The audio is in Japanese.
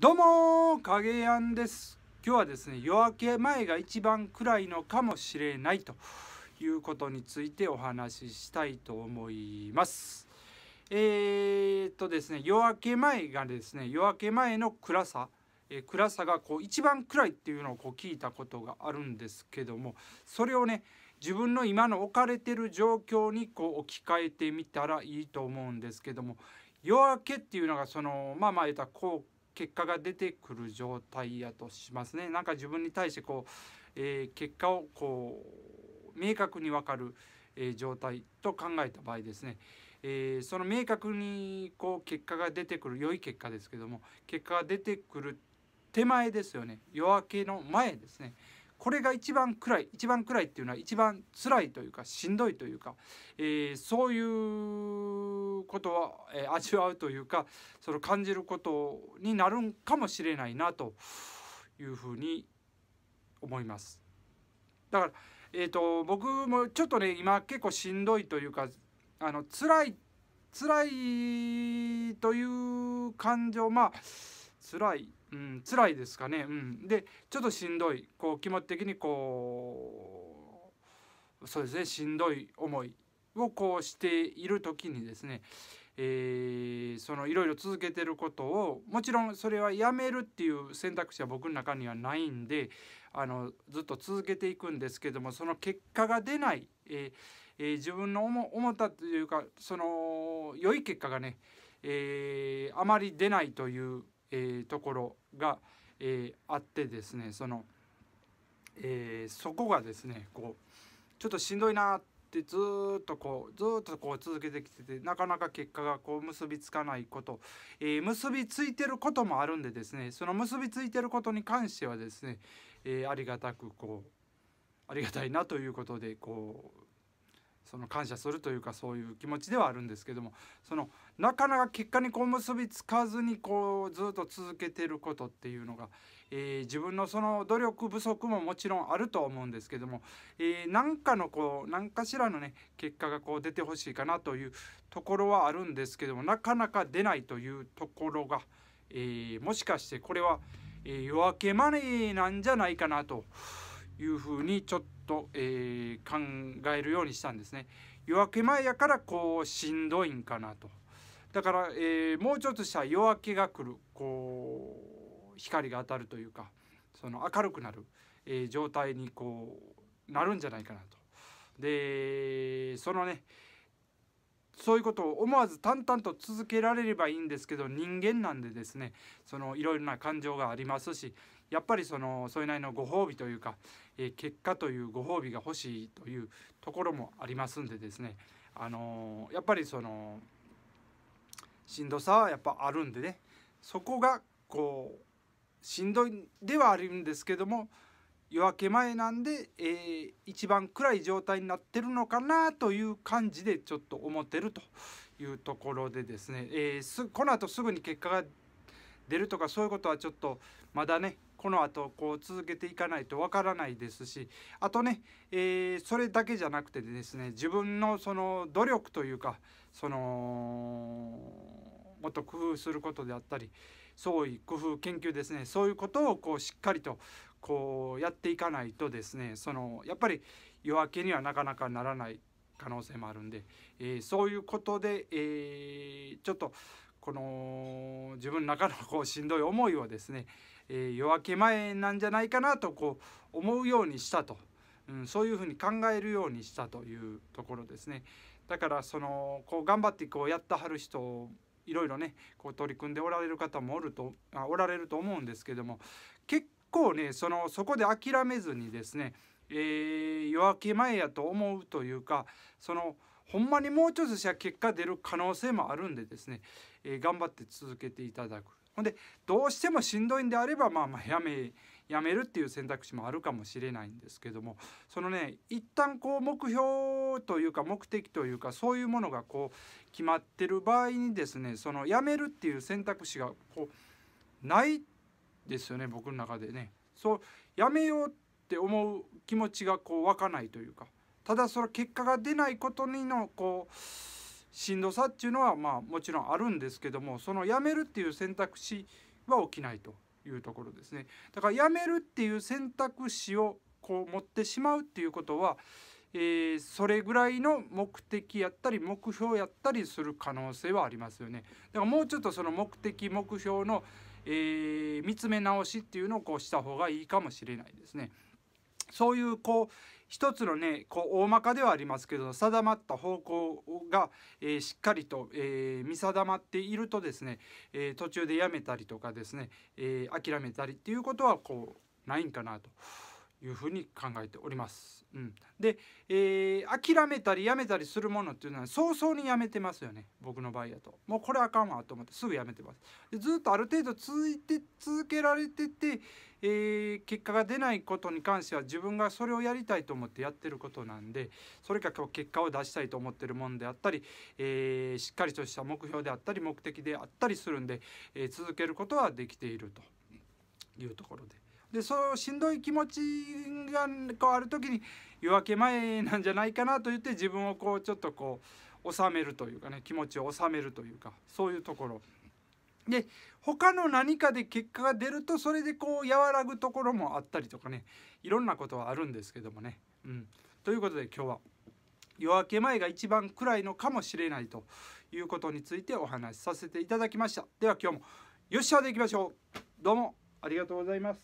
どうも影やんです今日はですね夜明け前が一番暗いのかもしれないということについてお話ししたいと思いますえー、っとですね夜明け前がですね夜明け前の暗さえ暗さがこう一番暗いっていうのをこう聞いたことがあるんですけどもそれをね自分の今の置かれてる状況にこう置き換えてみたらいいと思うんですけども夜明けっていうのがそのまあまあ言ったら結果が出てくる状態やとしますね。なんか自分に対してこう、えー、結果をこう明確に分かる、えー、状態と考えた場合ですね、えー、その明確にこう結果が出てくる良い結果ですけども結果が出てくる手前ですよね夜明けの前ですね。これが一番暗い一番暗いっていうのは一番辛いというかしんどいというか、えー、そういうことは、えー、味わうというかその感じることになるんかもしれないなというふうに思います。だから、えーと、と僕もちょっとね今結構しんどいというかあの辛い辛いという感情まあ辛い、うん、辛いですかね、うん、でちょっとしんどいこう気持ち的にこうそうですねしんどい思いをこうしている時にですね、えー、そのいろいろ続けてることをもちろんそれはやめるっていう選択肢は僕の中にはないんであのずっと続けていくんですけどもその結果が出ない、えーえー、自分の思ったというかその良い結果がね、えー、あまり出ないというえー、ところが、えー、あってですねその、えー、そこがですねこうちょっとしんどいなってずっとこうずっとこう続けてきててなかなか結果がこう結びつかないこと、え結びついてることもあるんでですねその結びついてることに関してはですね、えありがたくこうありがたいなということでこうその感謝するというかそういう気持ちではあるんですけどもそのなかなか結果にこう結びつかずにこうずっと続けてることっていうのが、えー、自分のその努力不足ももちろんあると思うんですけども何、えー、かのこう何かしらのね結果がこう出てほしいかなというところはあるんですけどもなかなか出ないというところが、えー、もしかしてこれは、え夜明けマネーなんじゃないかなと。いうふうにちょっと、えー、考えるようにしたんですね。夜明け前やからこうしんどいんかなと。だから、えー、もうちょっとしたら夜明けが来るこう光が当たるというかその明るくなる、えー、状態にこうなるんじゃないかなと。でそのねそういうことを思わず淡々と続けられればいいんですけど人間なんでですねそのいろいろな感情がありますしやっぱりそのそれなりのご褒美というか、えー、結果というご褒美が欲しいというところもありますんでですね、あのー、やっぱりそのしんどさはやっぱあるんでねそこがこうしんどいではあるんですけども夜明け前なんで、えー、一番暗い状態になってるのかなという感じでちょっと思ってるというところでですね、えー、すこの後すぐに結果が出るとかそういうことはちょっとまだねこの後こう続けていかないとわからないですしあとね、えー、それだけじゃなくてですね自分のその努力というかそのもっと工夫することであったり創意工夫研究ですねそういうことをこうしっかりとこうやっていかないとですねそのやっぱり夜明けにはなかなかならない可能性もあるんで、えー、そういうことで、えー、ちょっとこの自分の中のこうしんどい思いをですね、えー、夜明け前なんじゃないかなとこう思うようにしたと、うん、そういうふうに考えるようにしたというところですね。だからそのこう頑張ってこうやってはる人いろいろねこう取り組んでおられる方もおるとあおられると思うんですけども結構ねそのそこで諦めずにですね、えー、夜明け前やと思うというかそのほんまにもうちょっとした結果出る可能性もあるんでですね、えー、頑張って続けていただく。ほんでどうしてもしんどいんであれば、まあ、まあやめやめるっていう選択肢もあるかもしれないんですけどもそのね一旦こう目標というか目的というかそういうものがこう決まってる場合にですねそのやめるっていう選択肢がこうないですよね僕の中でね。そうやめようって思う気持ちがこう湧かないというか。ただその結果が出ないことにのこうしんどさっていうのはまあもちろんあるんですけどもそのやめるっていう選択肢は起きないというところですね。だからやめるっていう選択肢をこう持ってしまうっていうことは、えー、それぐらいの目的やったり目標やったりする可能性はありますよね。だからもうちょっとその目的目標の、えー、見つめ直しっていうのをこうした方がいいかもしれないですね。そういうこう一つのねこう大まかではありますけど定まった方向が、えー、しっかりと、えー、見定まっているとですね、えー、途中でやめたりとかですね、え諦めたりっていうことはこうないんかなと。いうふうに考えております。うん、で、えー、諦めたりやめたりするものっていうのは早々にやめてますよね僕の場合やともうこれあかんわと思ってすぐやめてます。でずっとある程度続いて続けられてて、えー、結果が出ないことに関しては自分がそれをやりたいと思ってやってることなんでそれか結果を出したいと思ってるもんであったり、えー、しっかりとした目標であったり目的であったりするんで、え続けることはできているというところで。でそうしんどい気持ちがこうある時に夜明け前なんじゃないかなと言って自分をこうちょっとこう収めるというかね気持ちを収めるというかそういうところで他の何かで結果が出るとそれでこう和らぐところもあったりとかねいろんなことはあるんですけどもね。うん、ということで今日は夜明け前が一番暗いのかもしれないということについてお話しさせていただきました。では今日もよっしゃでいきましょう。どうもありがとうございます。